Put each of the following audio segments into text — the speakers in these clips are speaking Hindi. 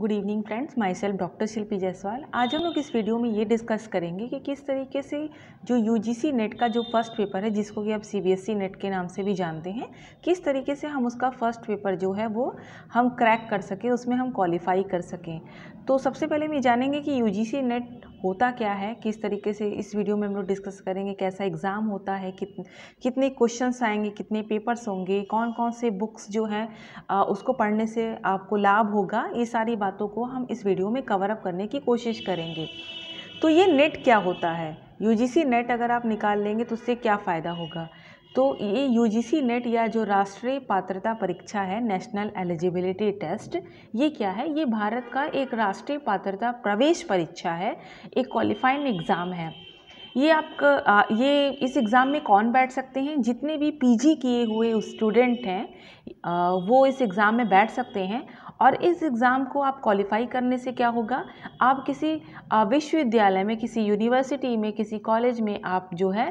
good evening friends myself doctor Shilpi Jaiswal आज हम लोग इस वीडियो में ये डिस्कस करेंगे कि किस तरीके से जो यू नेट का जो फर्स्ट पेपर है जिसको कि आप सी नेट e के नाम से भी जानते हैं किस तरीके से हम उसका फर्स्ट पेपर जो है वो हम क्रैक कर सकें उसमें हम क्वालिफाई कर सकें तो सबसे पहले हम ये जानेंगे कि यू नेट होता क्या है किस तरीके से इस वीडियो में हम लोग डिस्कस करेंगे कैसा एग्ज़ाम होता है कित कितने क्वेश्चंस आएंगे कितने पेपर्स होंगे कौन कौन से बुक्स जो हैं उसको पढ़ने से आपको लाभ होगा ये सारी बातों को हम इस वीडियो में कवर अप करने की कोशिश करेंगे तो ये नेट क्या होता है यू जी सी नेट अगर आप निकाल लेंगे तो उससे क्या फ़ायदा होगा तो ये सी नेट या जो राष्ट्रीय पात्रता परीक्षा है नेशनल एलिजिबिलिटी टेस्ट ये क्या है ये भारत का एक राष्ट्रीय पात्रता प्रवेश परीक्षा है एक क्वालिफाइंग एग्ज़ाम है ये आप ये इस एग्ज़ाम में कौन बैठ सकते हैं जितने भी पीजी किए हुए स्टूडेंट हैं वो इस एग्ज़ाम में बैठ सकते हैं और इस एग्ज़ाम को आप क्वालिफाई करने से क्या होगा आप किसी विश्वविद्यालय में किसी यूनिवर्सिटी में किसी कॉलेज में आप जो है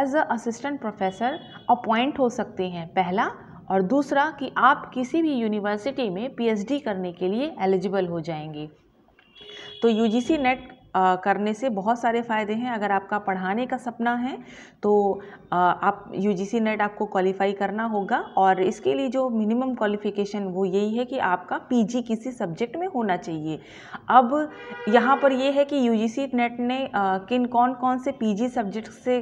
as a assistant professor appoint हो सकते हैं पहला और दूसरा कि आप किसी भी यूनिवर्सिटी में पीएचडी करने के लिए एलिजिबल हो जाएंगे तो यूजीसी नेट करने से बहुत सारे फ़ायदे हैं अगर आपका पढ़ाने का सपना है तो आप यू जी नेट आपको क्वालिफ़ाई करना होगा और इसके लिए जो मिनिमम क्वालिफ़िकेशन वो यही है कि आपका पीजी किसी सब्जेक्ट में होना चाहिए अब यहाँ पर यह है कि यू जी नेट ने किन कौन कौन से जी सब्जेक्ट से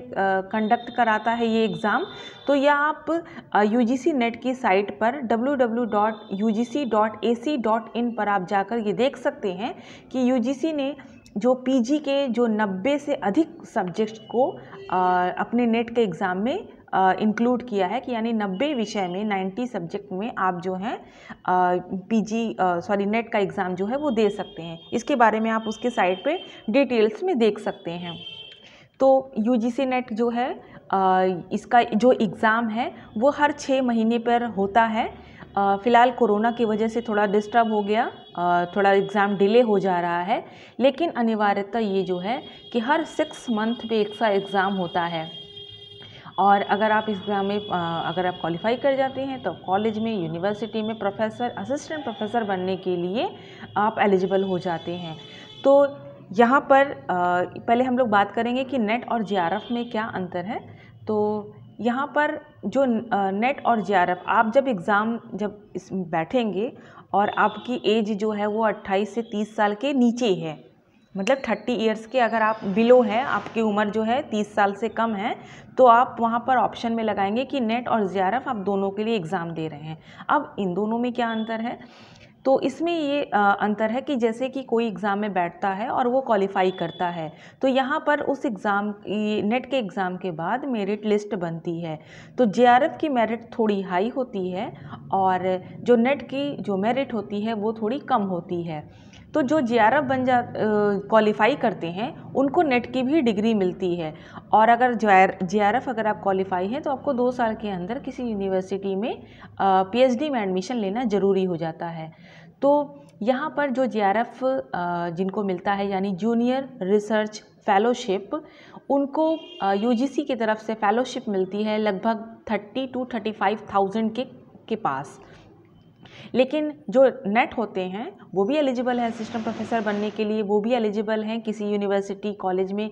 कंडक्ट कराता है ये एग्ज़ाम तो यह आप यू नेट की साइट पर डब्ल्यू पर आप जाकर ये देख सकते हैं कि यू ने जो पीजी के जो 90 से अधिक सब्जेक्ट को आ, अपने नेट e के एग्ज़ाम में इंक्लूड किया है कि यानी 90 विषय में 90 सब्जेक्ट में आप जो हैं पीजी सॉरी नेट का एग्ज़ाम जो है वो दे सकते हैं इसके बारे में आप उसके साइट पे डिटेल्स में देख सकते हैं तो यू नेट e जो है आ, इसका जो एग्ज़ाम है वो हर छः महीने पर होता है फ़िलहाल कोरोना की वजह से थोड़ा डिस्टर्ब हो गया थोड़ा एग्ज़ाम डिले हो जा रहा है लेकिन अनिवार्यता ये जो है कि हर सिक्स मंथ पे एक सा एग्ज़ाम होता है और अगर आप एग्ज़ाम में अगर आप क्वालिफाई कर जाते हैं तो कॉलेज में यूनिवर्सिटी में प्रोफेसर असिस्टेंट प्रोफेसर बनने के लिए आप एलिजिबल हो जाते हैं तो यहाँ पर पहले हम लोग बात करेंगे कि नेट और जे में क्या अंतर है तो यहाँ पर जो नेट और जे आप जब एग्ज़ाम जब इस बैठेंगे और आपकी एज जो है वो 28 से 30 साल के नीचे है मतलब 30 इयर्स के अगर आप बिलो हैं आपकी उम्र जो है 30 साल से कम है तो आप वहाँ पर ऑप्शन में लगाएंगे कि नेट और जे आप दोनों के लिए एग्ज़ाम दे रहे हैं अब इन दोनों में क्या अंतर है तो इसमें ये अंतर है कि जैसे कि कोई एग्ज़ाम में बैठता है और वो क्वालिफाई करता है तो यहाँ पर उस एग्ज़ाम नेट के एग्ज़ाम के बाद मेरिट लिस्ट बनती है तो जे की मेरिट थोड़ी हाई होती है और जो नेट की जो मेरिट होती है वो थोड़ी कम होती है तो जो जे आर एफ़ बन जा क्वालिफ़ाई करते हैं उनको नेट की भी डिग्री मिलती है और अगर जे आर एफ़ अगर आप क्वालिफ़ाई हैं तो आपको दो साल के अंदर किसी यूनिवर्सिटी में पी एच डी में एडमिशन लेना ज़रूरी हो जाता है तो यहाँ पर जो जे आर एफ़ जिनको मिलता है यानी जूनियर रिसर्च फ़ेलोशिप उनको यू जी सी की तरफ से फ़ेलोशिप मिलती है लगभग thirty two thirty five thousand के के पास लेकिन जो नेट होते हैं वो भी एलिजिबल है असिस्टेंट प्रोफेसर बनने के लिए वो भी एलिजिबल हैं किसी यूनिवर्सिटी कॉलेज में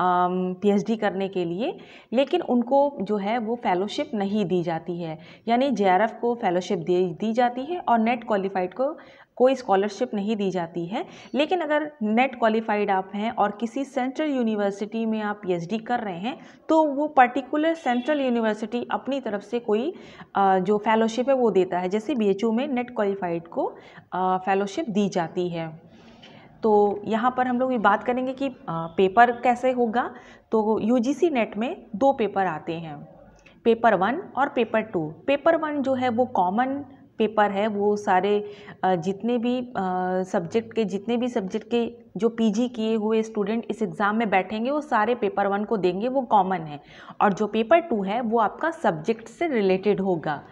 पीएचडी करने के लिए लेकिन उनको जो है वो फेलोशिप नहीं दी जाती है यानी जे को फेलोशिप दी जाती है और नेट क्वालिफाइड को कोई स्कॉलरशिप नहीं दी जाती है लेकिन अगर नेट क्वालिफाइड आप हैं और किसी सेंट्रल यूनिवर्सिटी में आप पीएचडी कर रहे हैं तो वो पर्टिकुलर सेंट्रल यूनिवर्सिटी अपनी तरफ से कोई जो फेलोशिप है वो देता है जैसे बीएचयू में नेट क्वालिफाइड को फेलोशिप दी जाती है तो यहाँ पर हम लोग ये बात करेंगे कि पेपर कैसे होगा तो यू नेट में दो पेपर आते हैं पेपर वन और पेपर टू पेपर वन जो है वो कॉमन पेपर है वो सारे जितने भी सब्जेक्ट के जितने भी सब्जेक्ट के जो पीजी किए हुए स्टूडेंट इस एग्ज़ाम में बैठेंगे वो सारे पेपर वन को देंगे वो कॉमन है और जो पेपर टू है वो आपका सब्जेक्ट से रिलेटेड होगा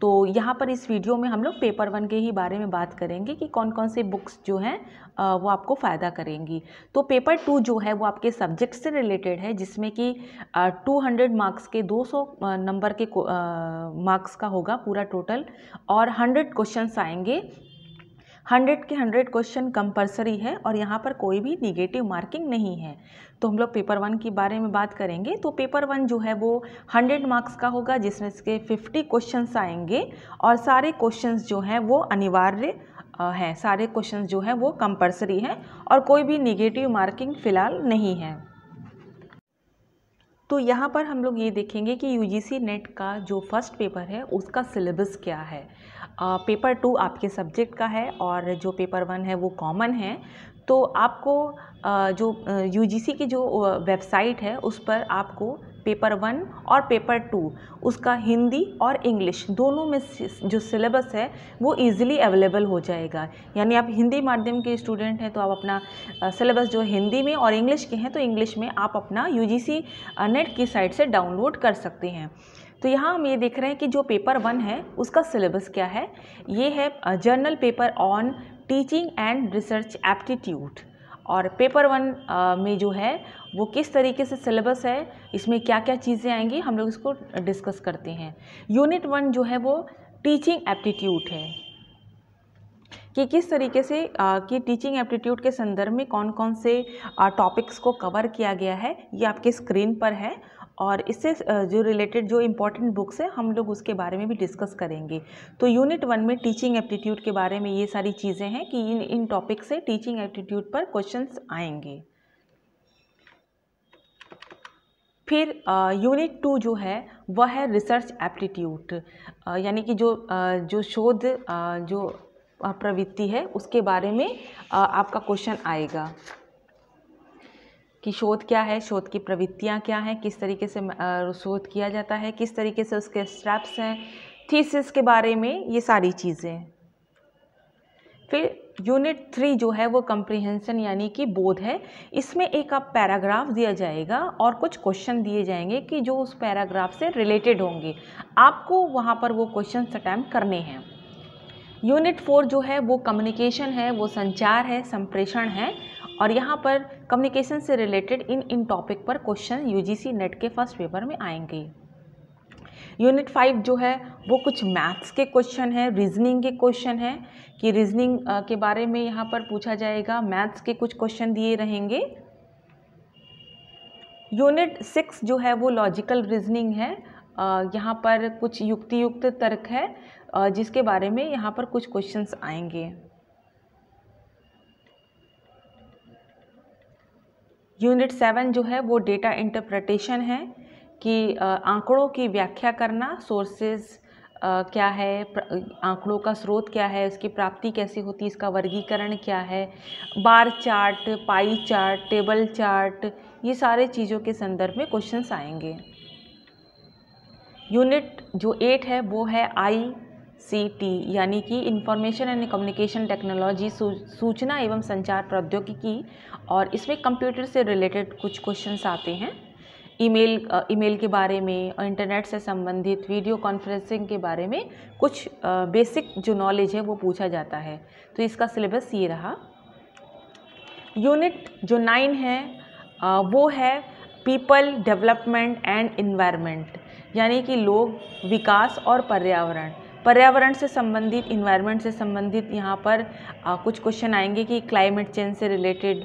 तो यहाँ पर इस वीडियो में हम लोग पेपर वन के ही बारे में बात करेंगे कि कौन कौन से बुक्स जो हैं वो आपको फ़ायदा करेंगी तो पेपर टू जो है वो आपके सब्जेक्ट से रिलेटेड है जिसमें कि 200 मार्क्स के 200 नंबर के मार्क्स का होगा पूरा टोटल और 100 क्वेश्चंस आएंगे हंड्रेड के हंड्रेड क्वेश्चन कंपलसरी है और यहाँ पर कोई भी निगेटिव मार्किंग नहीं है तो हम लोग पेपर वन के बारे में बात करेंगे तो पेपर वन जो है वो हंड्रेड मार्क्स का होगा जिसमें से फिफ्टी क्वेश्चंस आएंगे और सारे क्वेश्चंस जो हैं वो अनिवार्य हैं सारे क्वेश्चंस जो हैं वो कंपलसरी हैं और कोई भी निगेटिव मार्किंग फ़िलहाल नहीं है तो यहाँ पर हम लोग ये देखेंगे कि यू नेट का जो फर्स्ट पेपर है उसका सिलेबस क्या है पेपर टू आपके सब्जेक्ट का है और जो पेपर वन है वो कॉमन है तो आपको जो यू की जो वेबसाइट है उस पर आपको पेपर वन और पेपर टू उसका हिंदी और इंग्लिश दोनों में जो सिलेबस है वो इजीली अवेलेबल हो जाएगा यानी आप हिंदी माध्यम के स्टूडेंट हैं तो आप अपना सिलेबस जो हिंदी में और इंग्लिश के हैं तो इंग्लिश में आप अपना यू नेट की साइट से डाउनलोड कर सकते हैं तो यहाँ हम ये देख रहे हैं कि जो पेपर वन है उसका सिलेबस क्या है ये है general paper on teaching and research aptitude और पेपर वन में जो है वो किस तरीके से सिलेबस है इसमें क्या क्या चीज़ें आएंगी हम लोग इसको डिस्कस करते हैं यूनिट वन जो है वो टीचिंग एप्टीट्यूड है कि किस तरीके से आ, कि टीचिंग एप्टीट्यूड के संदर्भ में कौन कौन से टॉपिक्स को कवर किया गया है ये आपके स्क्रीन पर है और इससे जो रिलेटेड जो इम्पोर्टेंट बुक्स है हम लोग उसके बारे में भी डिस्कस करेंगे तो यूनिट वन में टीचिंग एप्टीट्यूड के बारे में ये सारी चीज़ें हैं कि इन इन टॉपिक से टीचिंग एप्टीट्यूड पर क्वेश्चंस आएंगे फिर यूनिट टू जो है वह है रिसर्च एप्टीट्यूड यानी कि जो आ, जो शोध आ, जो प्रवृत्ति है उसके बारे में आ, आपका क्वेश्चन आएगा कि शोध क्या है शोध की प्रवृत्तियाँ क्या हैं किस तरीके से शोध किया जाता है किस तरीके से उसके स्टेप्स हैं थीसिस के बारे में ये सारी चीज़ें फिर यूनिट थ्री जो है वो कंप्रिहेंशन यानी कि बोध है इसमें एक आप पैराग्राफ दिया जाएगा और कुछ क्वेश्चन दिए जाएंगे कि जो उस पैराग्राफ से रिलेटेड होंगे आपको वहाँ पर वो क्वेश्चन अटैम्प करने हैं यूनिट फोर जो है वो कम्युनिकेशन है वो संचार है संप्रेषण है और यहाँ पर कम्युनिकेशन से रिलेटेड इन इन टॉपिक पर क्वेश्चन यूजीसी नेट के फर्स्ट पेपर में आएंगे यूनिट फाइव जो है वो कुछ मैथ्स के क्वेश्चन हैं रीजनिंग के क्वेश्चन हैं कि रीजनिंग के बारे में यहाँ पर पूछा जाएगा मैथ्स के कुछ क्वेश्चन दिए रहेंगे यूनिट सिक्स जो है वो लॉजिकल रीजनिंग है यहाँ पर कुछ युक्ति युक्त तर्क है जिसके बारे में यहाँ पर कुछ क्वेश्चंस आएंगे यूनिट सेवन जो है वो डेटा इंटरप्रटेशन है कि आंकड़ों की व्याख्या करना सोर्सेज क्या है आंकड़ों का स्रोत क्या है इसकी प्राप्ति कैसी होती है इसका वर्गीकरण क्या है bar chart pie chart table chart ये सारे चीज़ों के संदर्भ में क्वेश्चंस आएंगे यूनिट जो एट है वो है आई सी टी यानी कि इंफॉर्मेशन एंड कम्युनिकेशन टेक्नोलॉजी सूचना एवं संचार प्रौद्योगिकी और इसमें कंप्यूटर से रिलेटेड कुछ क्वेश्चंस आते हैं ईमेल ईमेल के बारे में और इंटरनेट से संबंधित वीडियो कॉन्फ्रेंसिंग के बारे में कुछ बेसिक जो नॉलेज है वो पूछा जाता है तो इसका सिलेबस ये रहा यूनिट जो नाइन है वो है पीपल डेवलपमेंट एंड इन्वायरमेंट यानी कि लोग विकास और पर्यावरण पर्यावरण से संबंधित इन्वायरमेंट से संबंधित यहाँ पर आ, कुछ क्वेश्चन आएंगे कि क्लाइमेट चेंज से रिलेटेड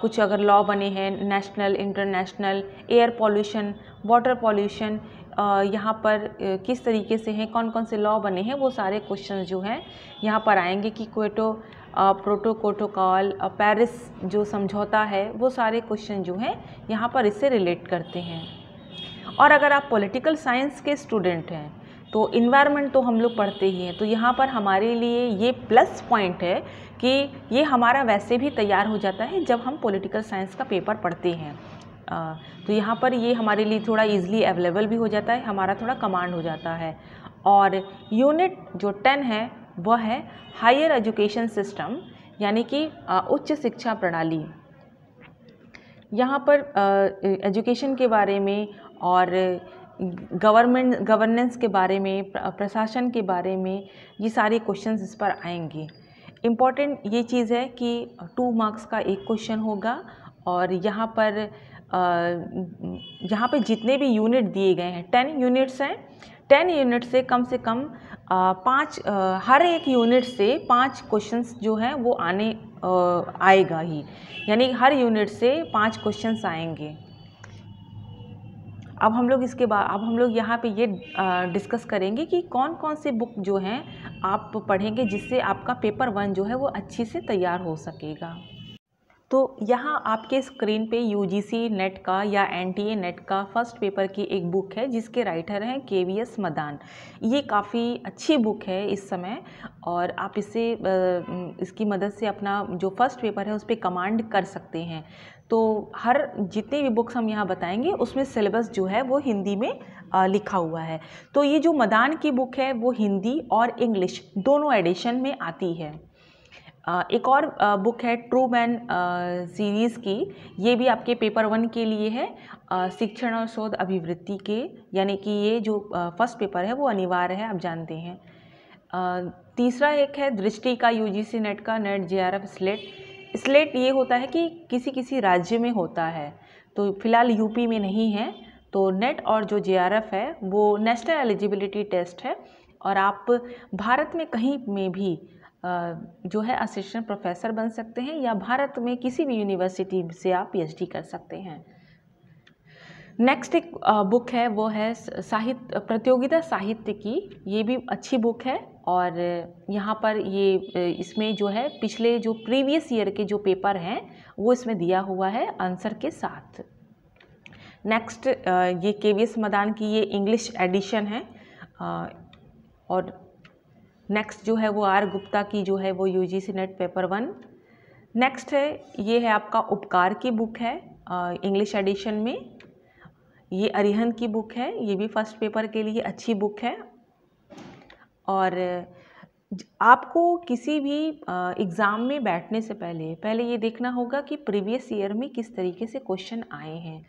कुछ अगर लॉ बने हैं national international air pollution water pollution यहाँ पर किस तरीके से हैं कौन कौन से लॉ बने हैं वो सारे क्वेश्चन जो हैं यहाँ पर आएंगे कि क्वेटो प्रोटोकोटोकॉल पेरिस जो समझौता है वो सारे क्वेश्चन जो हैं यहाँ पर इससे रिलेट करते हैं और अगर आप पॉलिटिकल साइंस के स्टूडेंट हैं तो इन्वायरमेंट तो हम लोग पढ़ते ही हैं तो यहाँ पर हमारे लिए ये प्लस पॉइंट है कि ये हमारा वैसे भी तैयार हो जाता है जब हम पॉलिटिकल साइंस का पेपर पढ़ते हैं आ, तो यहाँ पर ये हमारे लिए थोड़ा इजीली अवेलेबल भी हो जाता है हमारा थोड़ा कमांड हो जाता है और यूनिट जो टेन है वह है हायर एजुकेशन सिस्टम यानी कि उच्च शिक्षा प्रणाली यहाँ पर एजुकेशन के बारे में और गवर्नमेंट गवर्नेंस के बारे में प्रशासन के बारे में ये सारे क्वेश्चंस इस पर आएंगे इम्पॉर्टेंट ये चीज़ है कि टू मार्क्स का एक क्वेश्चन होगा और यहाँ पर यहाँ पे जितने भी यूनिट दिए गए हैं टेन यूनिट्स हैं टेन यूनिट से कम से कम पाँच हर एक यूनिट से पाँच क्वेश्चंस जो हैं वो आने आएगा ही यानी हर यूनिट से पाँच क्वेश्चंस आएंगे अब हम लोग इसके बाद अब हम लोग यहाँ पे ये डिस्कस करेंगे कि कौन कौन से बुक जो हैं आप पढ़ेंगे जिससे आपका पेपर वन जो है वो अच्छे से तैयार हो सकेगा तो यहाँ आपके स्क्रीन पे यू नेट का या एन नेट का फर्स्ट पेपर की एक बुक है जिसके राइटर हैं के वी एस मदान ये काफ़ी अच्छी बुक है इस समय और आप इसे इसकी मदद से अपना जो फर्स्ट पेपर है उस पर कमांड कर सकते हैं तो हर जितनी भी बुक्स हम यहाँ बताएंगे उसमें सिलेबस जो है वो हिंदी में लिखा हुआ है तो ये जो मदान की बुक है वो हिंदी और इंग्लिश दोनों एडिशन में आती है एक और बुक है ट्रू मैन सीरीज़ की ये भी आपके पेपर वन के लिए है शिक्षण और शोध अभिवृत्ति के यानी कि ये जो फर्स्ट पेपर है वो अनिवार्य है आप जानते हैं तीसरा एक है दृष्टि का यूजीसी नेट का नेट जेआरएफ स्लेट स्लेट ये होता है कि किसी किसी राज्य में होता है तो फिलहाल यूपी में नहीं है तो नेट और जो जे है वो नेशनल एलिजिबिलिटी टेस्ट है और आप भारत में कहीं में भी जो है असिस्टेंट प्रोफेसर बन सकते हैं या भारत में किसी भी यूनिवर्सिटी से आप पीएचडी कर सकते हैं नेक्स्ट एक बुक है वो है साहित्य प्रतियोगिता साहित्य की ये भी अच्छी बुक है और यहाँ पर ये इसमें जो है पिछले जो प्रीवियस ईयर के जो पेपर हैं वो इसमें दिया हुआ है आंसर के साथ नेक्स्ट ये के वी एस मदान की ये इंग्लिश एडिशन है और नेक्स्ट जो है वो आर गुप्ता की जो है वो U C NET paper one next है ये है आपका उपकार की बुक है इंग्लिश एडिशन में ये अरिहंत की बुक है ये भी फर्स्ट पेपर के लिए अच्छी बुक है और आपको किसी भी एग्ज़ाम में बैठने से पहले पहले ये देखना होगा कि प्रीवियस ईयर में किस तरीके से क्वेश्चन आए हैं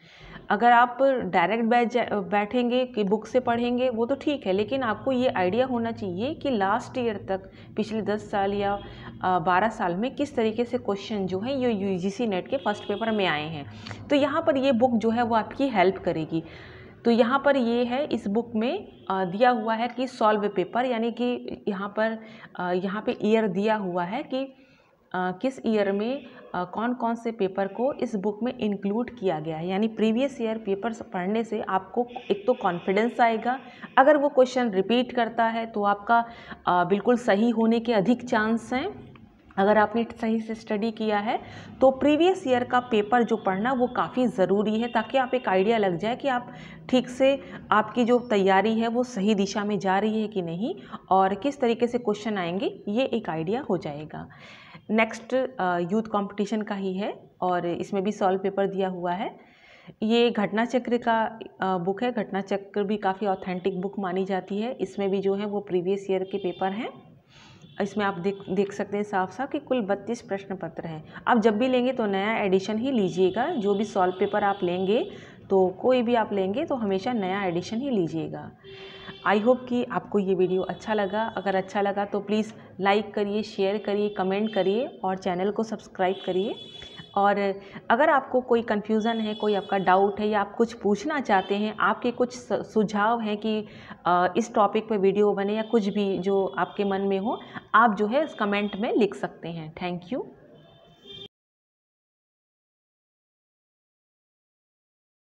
अगर आप डायरेक्ट बैठ बैठेंगे कि बुक से पढ़ेंगे वो तो ठीक है लेकिन आपको ये आइडिया होना चाहिए कि लास्ट ईयर तक पिछले दस साल या बारह साल में किस तरीके से क्वेश्चन जो है ये यू नेट के फर्स्ट पेपर में आए हैं तो यहाँ पर ये बुक जो है वो आपकी हेल्प करेगी तो यहाँ पर ये है इस बुक में दिया हुआ है कि सॉल्व पेपर यानी कि यहाँ पर यहाँ पे ईयर दिया हुआ है कि किस ईयर में कौन कौन से पेपर को इस बुक में इंक्लूड किया गया है यानी प्रीवियस ईयर पेपर्स पढ़ने से आपको एक तो कॉन्फिडेंस आएगा अगर वो क्वेश्चन रिपीट करता है तो आपका बिल्कुल सही होने के अधिक चांस हैं अगर आपने सही से स्टडी किया है तो प्रीवियस ईयर का पेपर जो पढ़ना वो काफ़ी ज़रूरी है ताकि आप एक आइडिया लग जाए कि आप ठीक से आपकी जो तैयारी है वो सही दिशा में जा रही है कि नहीं और किस तरीके से क्वेश्चन आएंगे ये एक आइडिया हो जाएगा नेक्स्ट यूथ कंपटीशन का ही है और इसमें भी सॉल्व पेपर दिया हुआ है ये घटना चक्र का बुक है घटना चक्र भी काफ़ी ऑथेंटिक बुक मानी जाती है इसमें भी जो है वो प्रीवियस ईयर के पेपर हैं इसमें आप देख देख सकते हैं साफ साफ कि कुल बत्तीस प्रश्न पत्र हैं आप जब भी लेंगे तो नया एडिशन ही लीजिएगा जो भी सॉल्व पेपर आप लेंगे तो कोई भी आप लेंगे तो हमेशा नया एडिशन ही लीजिएगा आई होप कि आपको ये वीडियो अच्छा लगा अगर अच्छा लगा तो प्लीज़ लाइक करिए शेयर करिए कमेंट करिए और चैनल को सब्सक्राइब करिए और अगर आपको कोई कन्फ्यूज़न है कोई आपका डाउट है या आप कुछ पूछना चाहते हैं आपके कुछ सुझाव हैं कि इस टॉपिक पे वीडियो बने या कुछ भी जो आपके मन में हो आप जो है इस कमेंट में लिख सकते हैं थैंक यू